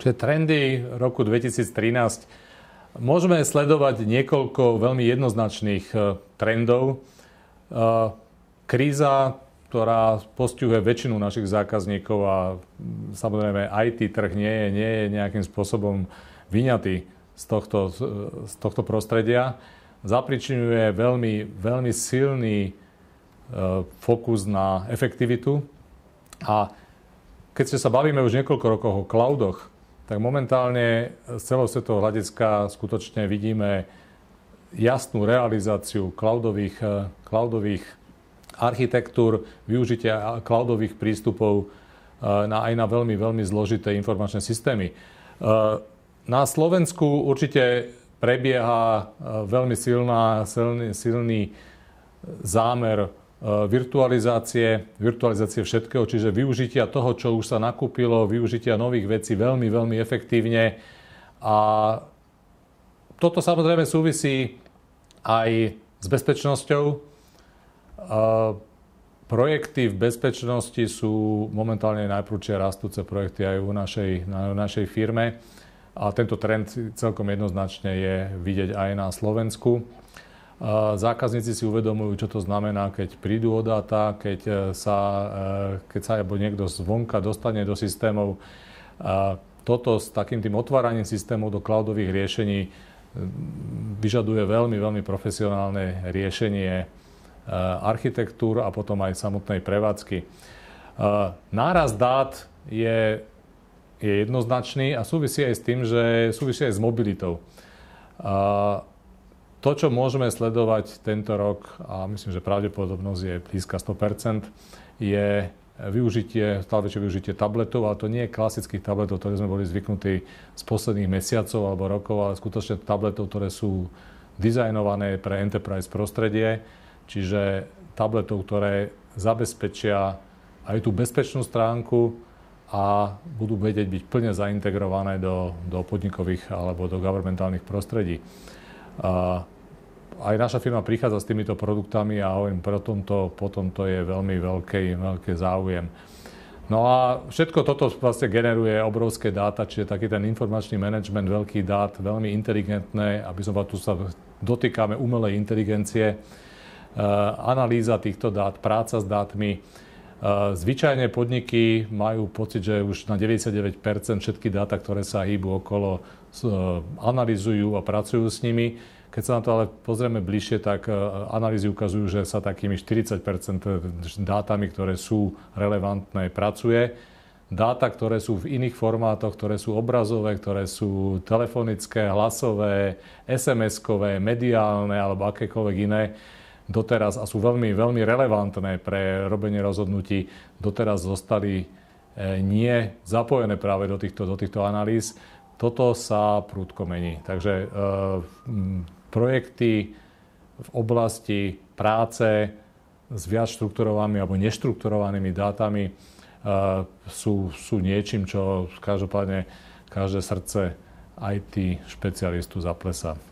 Čiže trendy roku 2013 môžeme sledovať niekoľko veľmi jednoznačných e, trendov. E, kríza, ktorá postihuje väčšinu našich zákazníkov a mm, samozrejme IT trh nie je, nie je nejakým spôsobom vyňatý z tohto, z tohto prostredia, zapričinuje veľmi, veľmi silný e, fokus na efektivitu. A keď sa bavíme už niekoľko rokov o cloudoch, tak momentálne z celosvetového hľadiska skutočne vidíme jasnú realizáciu cloudových, eh, cloudových architektúr, využitia cloudových prístupov eh, na, aj na veľmi, veľmi zložité informačné systémy. Eh, na Slovensku určite prebieha veľmi silná, silný, silný zámer Eh, virtualizácie, virtualizácie všetkého, čiže využitia toho, čo už sa nakúpilo, využitia nových vecí veľmi, veľmi efektívne. A toto samozrejme súvisí aj s bezpečnosťou. Eh, projekty v bezpečnosti sú momentálne najprúčšie rastúce projekty aj u našej, na našej firme. A tento trend celkom jednoznačne je vidieť aj na Slovensku. Zákazníci si uvedomujú, čo to znamená, keď prídu o dáta, keď e, sa, e, keď sa alebo niekto zvonka dostane do systémov. Toto s takým tým otváraním systémov do cloudových riešení vyžaduje veľmi, veľmi profesionálne riešenie e, architektúr a potom aj samotnej prevádzky. Náraz dát je, je jednoznačný a súvisí aj s tým, že súvisí aj s mobilitou. To, čo môžeme sledovať tento rok, a myslím, že pravdepodobnosť je blízka 100%, je využitie, stále väčšie využitie tabletov, ale to nie je klasických tabletov, ktoré sme boli zvyknutí z posledných mesiacov alebo rokov, ale skutočne tabletov, ktoré sú dizajnované pre enterprise prostredie, čiže tabletov, ktoré zabezpečia aj tú bezpečnú stránku a budú vedieť byť plne zaintegrované do, do podnikových alebo do governmentálnych prostredí aj naša firma prichádza s týmito produktami a hovorím, preto to, potom to je veľmi veľký, veľký záujem. No a všetko toto vlastne generuje obrovské dáta, čiže taký ten informačný management veľkých dát, veľmi inteligentné, aby som tu sa dotýkame umelej inteligencie, eh, analýza týchto dát, práca s dátmi, Eh, zvyčajne podniky majú pocit, že už na 99% všetky dáta, ktoré sa hýbu okolo, eh, analizujú a pracujú s nimi. Keď sa na to ale pozrieme bližšie, tak eh, analýzy ukazujú, že sa takými 40 dátami, ktoré sú relevantné, pracuje. Dáta, ktoré sú v iných formátoch, ktoré sú obrazové, ktoré sú telefonické, hlasové, SMS-kové, mediálne alebo akékoľvek iné, doteraz a sú veľmi, veľmi relevantné pre robenie rozhodnutí, doteraz zostali e, nie zapojené práve do týchto, do týchto analýz. Toto sa prúdko mení. Takže e, projekty v oblasti práce s viac štrukturovanými alebo neštrukturovanými dátami e, sú, sú niečím, čo každopádne každé srdce IT špecialistu zaplesa.